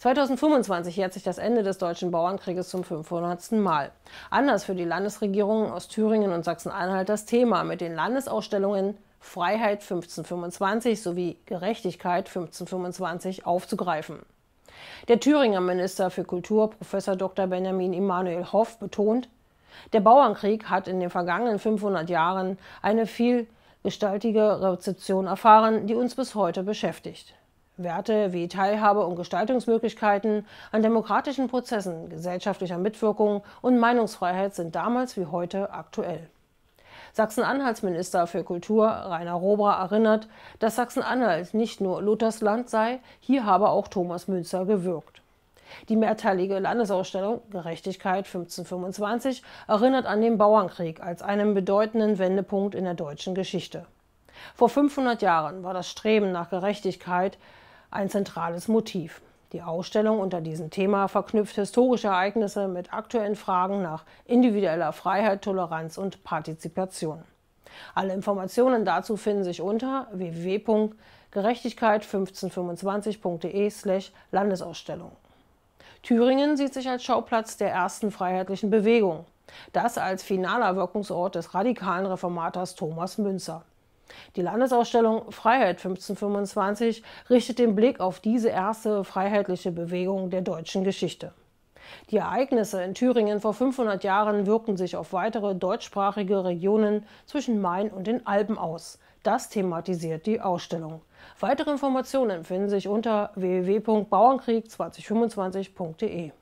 2025 jährt sich das Ende des deutschen Bauernkrieges zum 500. Mal. Anders für die Landesregierungen aus Thüringen und Sachsen-Anhalt das Thema mit den Landesausstellungen Freiheit 1525 sowie Gerechtigkeit 1525 aufzugreifen. Der Thüringer Minister für Kultur, Prof. Dr. Benjamin Immanuel Hoff, betont, der Bauernkrieg hat in den vergangenen 500 Jahren eine vielgestaltige Rezeption erfahren, die uns bis heute beschäftigt. Werte wie Teilhabe und Gestaltungsmöglichkeiten an demokratischen Prozessen, gesellschaftlicher Mitwirkung und Meinungsfreiheit sind damals wie heute aktuell. sachsen anhaltsminister für Kultur Rainer Robra erinnert, dass Sachsen-Anhalt nicht nur Luthers Land sei, hier habe auch Thomas Münzer gewirkt. Die mehrteilige Landesausstellung Gerechtigkeit 1525 erinnert an den Bauernkrieg als einen bedeutenden Wendepunkt in der deutschen Geschichte. Vor 500 Jahren war das Streben nach Gerechtigkeit ein zentrales Motiv. Die Ausstellung unter diesem Thema verknüpft historische Ereignisse mit aktuellen Fragen nach individueller Freiheit, Toleranz und Partizipation. Alle Informationen dazu finden sich unter www.gerechtigkeit1525.de/slash Landesausstellung. Thüringen sieht sich als Schauplatz der ersten freiheitlichen Bewegung, das als finaler Wirkungsort des radikalen Reformators Thomas Münzer. Die Landesausstellung Freiheit 1525 richtet den Blick auf diese erste freiheitliche Bewegung der deutschen Geschichte. Die Ereignisse in Thüringen vor 500 Jahren wirkten sich auf weitere deutschsprachige Regionen zwischen Main und den Alpen aus. Das thematisiert die Ausstellung. Weitere Informationen finden sich unter www.bauernkrieg2025.de.